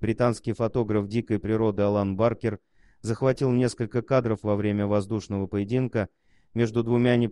Британский фотограф дикой природы Алан Баркер захватил несколько кадров во время воздушного поединка между двумя не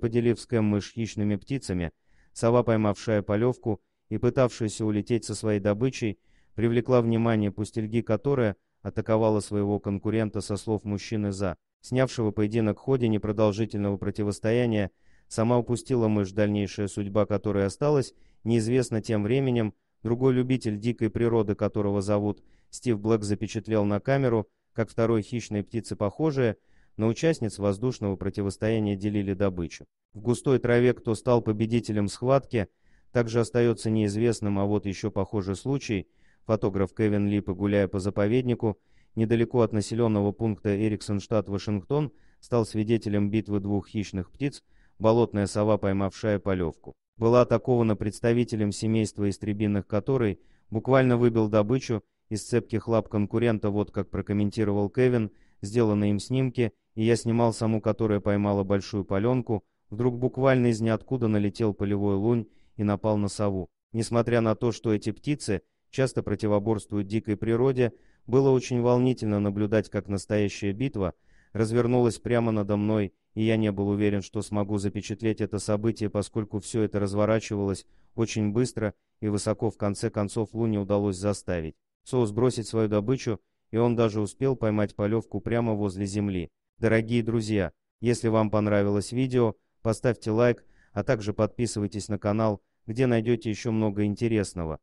мышь с хищными птицами, сова, поймавшая полевку и пытавшаяся улететь со своей добычей, привлекла внимание пустельги, которая атаковала своего конкурента со слов мужчины «за». Снявшего поединок в ходе непродолжительного противостояния, сама упустила мышь, дальнейшая судьба которой осталась, неизвестна тем временем, Другой любитель дикой природы, которого зовут Стив Блэк, запечатлел на камеру, как второй хищной птицы похожая на участниц воздушного противостояния делили добычу. В густой траве кто стал победителем схватки, также остается неизвестным, а вот еще похожий случай. Фотограф Кевин Липпе, гуляя по заповеднику, недалеко от населенного пункта Эриксонштадт, Вашингтон, стал свидетелем битвы двух хищных птиц, болотная сова, поймавшая полевку была атакована представителем семейства истребиных, который буквально выбил добычу из цепких лап конкурента, вот как прокомментировал Кевин, сделанные им снимки, и я снимал саму, которая поймала большую паленку, вдруг буквально из ниоткуда налетел полевой лунь и напал на сову. Несмотря на то, что эти птицы часто противоборствуют дикой природе, было очень волнительно наблюдать, как настоящая битва — развернулась прямо надо мной, и я не был уверен, что смогу запечатлеть это событие, поскольку все это разворачивалось очень быстро и высоко в конце концов Луне удалось заставить. соус бросить свою добычу, и он даже успел поймать полевку прямо возле земли. Дорогие друзья, если вам понравилось видео, поставьте лайк, а также подписывайтесь на канал, где найдете еще много интересного.